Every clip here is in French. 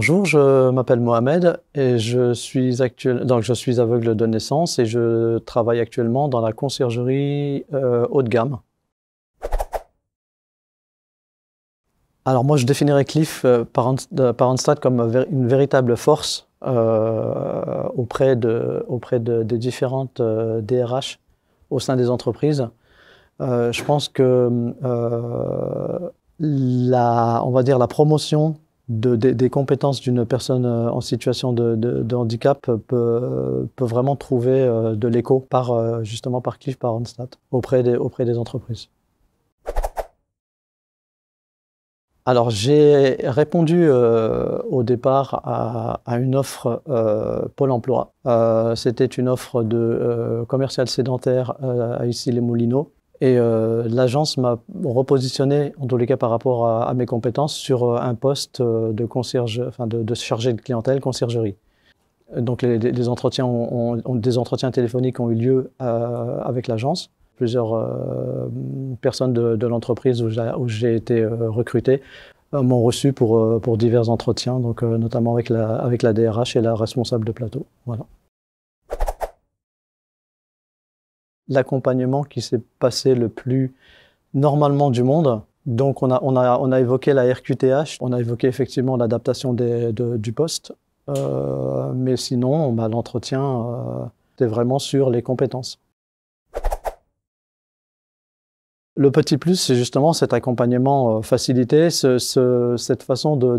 Bonjour, je m'appelle Mohamed et je suis, actuel... Donc, je suis aveugle de naissance et je travaille actuellement dans la conciergerie euh, haut de gamme. Alors moi, je définirais Cliff euh, par, comme une véritable force euh, auprès, de, auprès de, des différentes DRH euh, au sein des entreprises. je pense que la, on va dire la promotion des compétences d'une personne euh, en situation de, handicap peut, vraiment trouver euh, de l'écho par, euh, justement par CLIF, par Onstat, auprès des, entreprises. Alors j'ai répondu au départ à, une offre Pôle Emploi. C'était une offre de commercial sédentaire à Issy-les-Moulineaux et euh, l'agence m'a repositionné, en tous les cas par rapport à, mes compétences, sur euh, un poste euh, de concierge, enfin de, chargé de clientèle, conciergerie. Donc les, entretiens ont, des entretiens téléphoniques ont eu lieu avec l'agence. Plusieurs personnes de, de l'entreprise où j'ai été recruté m'ont reçu pour, pour divers entretiens, donc notamment avec la, avec la DRH et la responsable de plateau. Voilà. l'accompagnement qui s'est passé le plus normalement du monde. Donc on a, on a, on a évoqué la RQTH, on a évoqué effectivement l'adaptation du poste, euh, mais sinon bah, l'entretien euh, était vraiment sur les compétences. Le petit plus, c'est justement cet accompagnement euh, facilité, cette façon de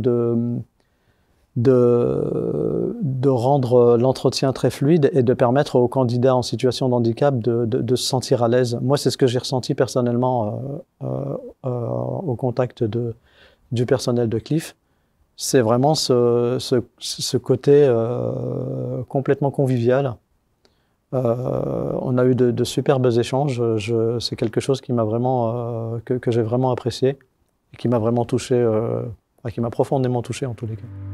de, de rendre l'entretien très fluide et de permettre aux candidats en situation de handicap de, de, se sentir à l'aise. Moi, c'est ce que j'ai ressenti personnellement euh, euh, euh, au contact de, du personnel de Cliff. C'est vraiment ce, ce, côté complètement convivial. on a eu de, superbes échanges. c'est quelque chose qui m'a vraiment, que, que j'ai vraiment apprécié et qui m'a vraiment touché, qui m'a profondément touché en tous les cas.